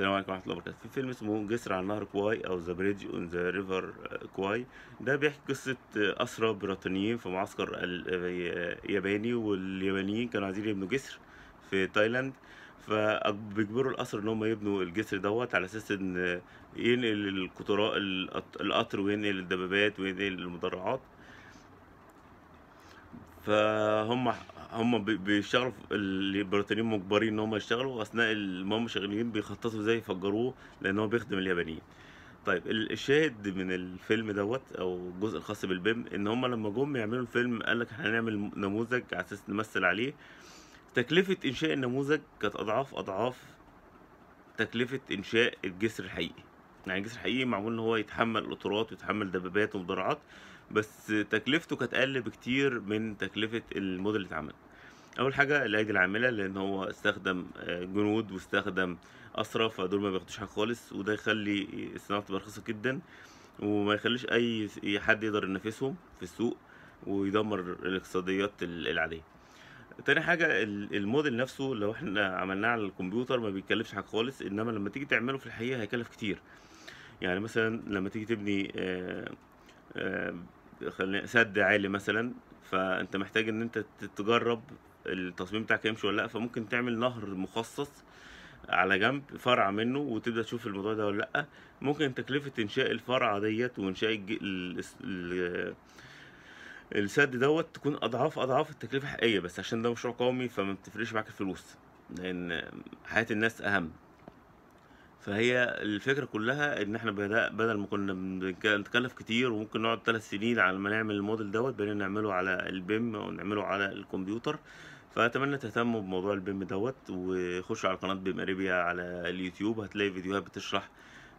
السلام عليكم ورحمه الله وبركاته في فيلم اسمه جسر على نهر كواي او ذا بريدج اون ذا ريفر كواي ده بيحكي قصه آه، اسرى بريطانيين في معسكر الياباني آه، واليابانيين كانوا عايزين يبنوا جسر في تايلاند فبيجبروا الأسرى ان هم يبنوا الجسر دوت على اساس ان ينقل القطراء القطر وينقل الدبابات وينقل المدرعات فهم هم بيشتغلوا البريطانيين مجبرين ان هم يشتغلوا اثناء ما هم شغالين بيخططوا ازاي يفجروه لان هو بيخدم اليابانيين طيب الشاهد من الفيلم دوت او الجزء الخاص بالبيم ان هم لما جم يعملوا الفيلم قال لك هنعمل نموذج على اساس نمثل عليه تكلفه انشاء النموذج كانت اضعاف اضعاف تكلفه انشاء الجسر الحقيقي يعني الجسر الحقيقي معمول ان هو يتحمل قطارات ويتحمل دبابات ومدرعات بس تكلفته كانت اقل بكتير من تكلفه الموديل اللي اتعمل اول حاجه الايدي العامله لان هو استخدم آه، جنود واستخدم اسرى فدول ما بياخدوش حاجه خالص وده يخلي الصناعه تبقى رخيصه جدا وما يخليش اي حد يقدر ينافسهم في السوق ويدمر الاقتصاديات العاديه تاني حاجه الموديل نفسه لو احنا عملناه على الكمبيوتر ما بيكلفش حاجه خالص انما لما تيجي تعمله في الحقيقه هيكلف كتير يعني مثلا لما تيجي تبني آه، آه، سد عالي مثلا فانت محتاج ان انت تجرب التصميم بتاعك هيمشي ولا لا فممكن تعمل نهر مخصص على جنب فرع منه وتبدا تشوف الموضوع ده ولا لا ممكن تكلفه انشاء الفرع ديت وانشاء ال... السد دوت تكون اضعاف اضعاف التكلفه الحقيقيه بس عشان ده مشروع قومي فما بتفرقش معاك الفلوس لان حياه الناس اهم فهي الفكره كلها ان احنا بدل ما كنا بنتكلف كتير وممكن نقعد ثلاث سنين على ما نعمل الموديل دوت بقينا نعمله على البيم ونعمله على الكمبيوتر فاتمنى تهتموا بموضوع البيم دوت وخشوا على قناه بيم اريبيا على اليوتيوب هتلاقي فيديوهات بتشرح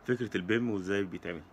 فكره البيم وازاي بيتعمل